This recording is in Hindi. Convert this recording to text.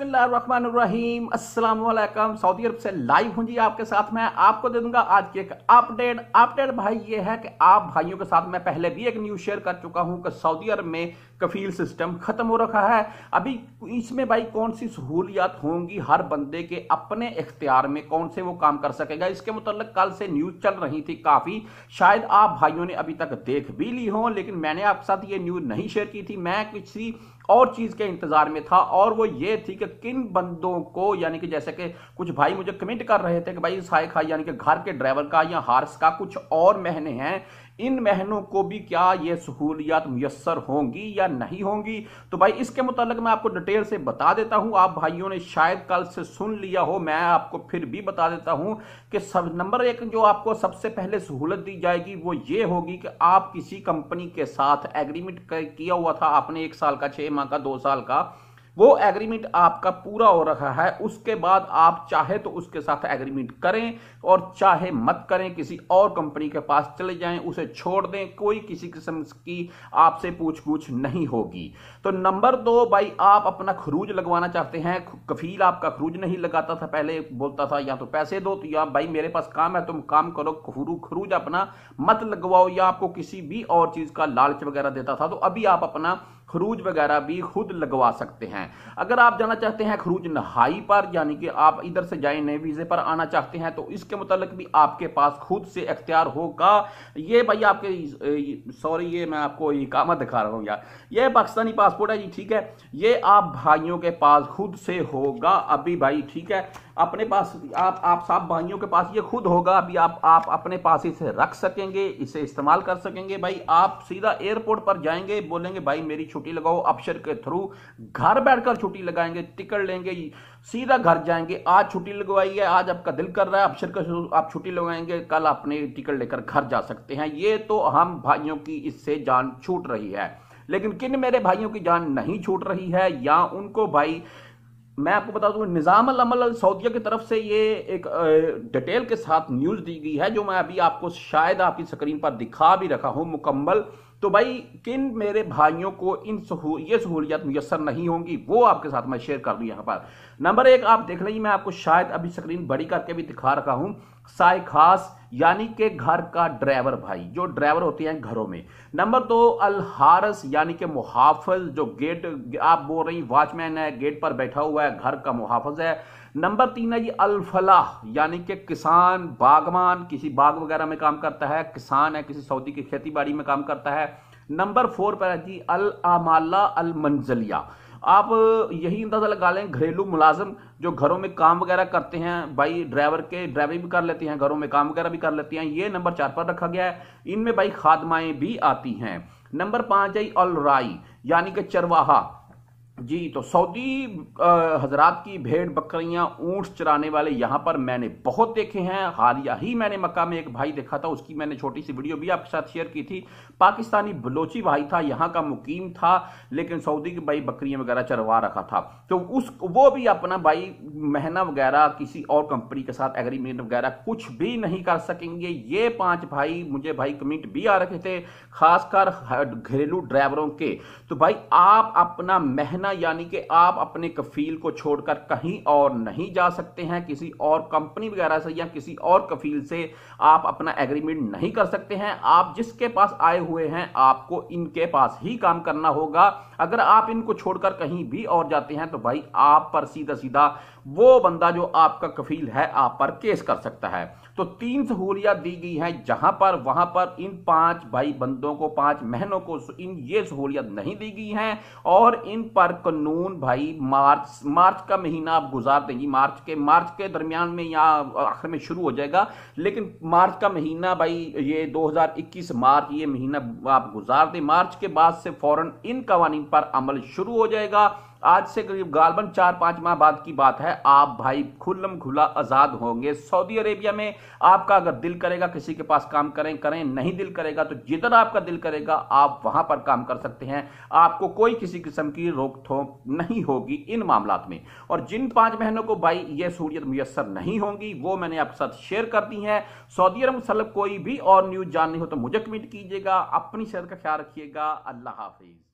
बिस्मिल्लाम अस्सलाम सऊदी अरब से लाइव हूँ जी आपके साथ मैं आपको दे दूंगा आज की एक अपडेट अपडेट भाई ये है कि आप भाइयों के साथ मैं पहले भी एक न्यूज़ शेयर कर चुका हूँ कि सऊदी अरब में कफील सिस्टम खत्म हो रखा है अभी इसमें भाई कौन सी सहूलियात होंगी हर बंदे के अपने इख्तियार में कौन से वो काम कर सकेगा इसके मुतलक कल से न्यूज़ चल रही थी काफ़ी शायद आप भाइयों ने अभी तक देख भी ली हो लेकिन मैंने आपके साथ ये न्यूज़ नहीं शेयर की थी मैं किसी और चीज के इंतजार में था और वो ये थी कि किन बंदों को यानी कि जैसे कि कुछ भाई मुझे कमेंट कर रहे थे कि भाई साइक यानी कि घर के ड्राइवर का या हार्स का कुछ और महीने हैं इन महनों को भी क्या ये सहूलियात मैसर होंगी या नहीं होंगी तो भाई इसके मुतलक मैं आपको डिटेल से बता देता हूं आप भाइयों ने शायद कल से सुन लिया हो मैं आपको फिर भी बता देता हूं कि सब नंबर एक जो आपको सबसे पहले सहूलत दी जाएगी वो ये होगी कि आप किसी कंपनी के साथ एग्रीमेंट किया हुआ था आपने एक साल का छः माह का दो साल का वो एग्रीमेंट आपका पूरा हो रखा है उसके बाद आप चाहे तो उसके साथ एग्रीमेंट करें और चाहे मत करें किसी और कंपनी के पास चले जाएं उसे छोड़ दें कोई किसी किस्म की आपसे पूछ पूछ नहीं होगी तो नंबर दो भाई आप अपना खरूज लगवाना चाहते हैं कफील आपका खरूज नहीं लगाता था पहले बोलता था या तो पैसे दो तो या भाई मेरे पास काम है तुम काम करो खरूज अपना मत लगवाओ या आपको किसी भी और चीज का लालच वगैरह देता था तो अभी आप अपना खरूज वगैरह भी खुद लगवा सकते हैं अगर आप जाना चाहते हैं खरूज नहाई पर यानी कि आप इधर से जाए नए वीज़े पर आना चाहते हैं तो इसके मतलब भी आपके पास खुद से अख्तियार होगा ये भाई आपके सॉरी ये मैं आपको कामत दिखा रहा हूँ यार ये पाकिस्तानी पासपोर्ट है जी ठीक है ये आप भाइयों के पास खुद से होगा अभी भाई ठीक है अपने पास आप आप साहब भाइयों के पास ये खुद होगा अभी आप आप अपने पास इसे रख सकेंगे इसे इस्तेमाल कर सकेंगे भाई आप सीधा एयरपोर्ट पर जाएंगे बोलेंगे भाई मेरी छुट्टी लगाओ अफसर के थ्रू घर बैठकर छुट्टी लगाएंगे टिकट लेंगे सीधा घर जाएंगे आज छुट्टी लगवाई है आज आपका दिल कर रहा है अप्शर का आप छुट्टी लगाएंगे कल अपने टिकट लेकर घर जा सकते हैं ये तो हम भाइयों की इससे जान छूट रही है लेकिन किन मेरे भाइयों की जान नहीं छूट रही है या उनको भाई मैं आपको बता दूं निज़ाम अमल अल सऊदिया की तरफ से ये एक डिटेल के साथ न्यूज़ दी गई है जो मैं अभी आपको शायद आपकी स्क्रीन पर दिखा भी रखा हूं मुकम्मल तो भाई किन मेरे भाइयों को इन सहू, ये सहूलियत मैसर नहीं होंगी वो आपके साथ मैं शेयर कर दूँ यहाँ पर नंबर एक आप देख लेंगे मैं आपको शायद अभी स्क्रीन बड़ी करके भी दिखा रखा हूँ साय खास यानी के घर का ड्राइवर भाई जो ड्राइवर होते हैं घरों में नंबर दो अलहारस अल हारस यानी के मुहाफज जो गेट आप बोल रही वॉचमैन है गेट पर बैठा हुआ है घर का मुहाफज है नंबर तीन है जी अलफलाह यानी कि किसान बागवान किसी बाग वगैरह में काम करता है किसान है किसी सऊदी की खेती बाड़ी में काम करता है नंबर फोर पर है जी अल अमाला अल मंजलिया आप यही अंदाज़ा लगा लें घरेलू मुलाजम जो घरों में काम वगैरह करते हैं भाई ड्राइवर के ड्राइविंग भी कर लेते हैं घरों में काम वगैरह भी कर लेते हैं ये नंबर चार पर रखा गया है इनमें भाई खादमाएँ भी आती हैं नंबर पाँच है अलराई यानी कि चरवाहा जी तो सऊदी हजरात की भेड़ बकरियां ऊंट चराने वाले यहां पर मैंने बहुत देखे हैं हालिया ही मैंने मक्का में एक भाई देखा था उसकी मैंने छोटी सी वीडियो भी आपके साथ शेयर की थी पाकिस्तानी बलोची भाई था यहां का मुकीम था लेकिन सऊदी की भाई बकरियां वगैरह चरवा रखा था तो उस वो भी अपना भाई महना वगैरह किसी और कंपनी के साथ एग्रीमेंट वगैरह कुछ भी नहीं कर सकेंगे ये पांच भाई मुझे भाई कमेंट भी आ रखे थे खासकर घरेलू ड्राइवरों के तो भाई आप अपना महना करना यानी कि आप अपने कफील को छोड़कर कहीं और नहीं जा सकते हैं किसी और कंपनी वगैरह से या किसी और कफील से आप अपना एग्रीमेंट नहीं कर सकते हैं आप जिसके पास आए हुए हैं आपको इनके पास ही काम करना होगा अगर आप इनको छोड़कर कहीं भी और जाते हैं तो भाई आप पर सीधा सीधा वो बंदा जो आपका कफील है आप पर केस कर सकता है तो तीन सहूलियात दी गई हैं जहां पर वहां पर इन पांच भाई बंदों को पांच महनों को इन ये सहूलियत नहीं दी गई हैं और इन पर कानून भाई मार्च मार्च का महीना आप गुजार देंगे मार्च के मार्च के दरमियान में या आखिर में शुरू हो जाएगा लेकिन मार्च का महीना भाई ये 2021 मार्च ये महीना आप गुजार दें मार्च के बाद से फौरन इन कवानीन पर अमल शुरू हो जाएगा आज से करीब गालबन चार पांच माह बाद की बात है आप भाई खुल्लम खुला आजाद होंगे सऊदी अरेबिया में आपका अगर दिल करेगा किसी के पास काम करें करें नहीं दिल करेगा तो जिधर आपका दिल करेगा आप वहां पर काम कर सकते हैं आपको कोई किसी किस्म की रोक थोक नहीं होगी इन मामला में और जिन पांच बहनों को भाई ये सहूलियत मुयसर नहीं होंगी वो मैंने आपके साथ शेयर कर दी है सऊदी अरब मतलब कोई भी और न्यूज जाननी हो तो मुझे कमेंट कीजिएगा अपनी सेहत का ख्याल रखिएगा अल्लाह हाफिज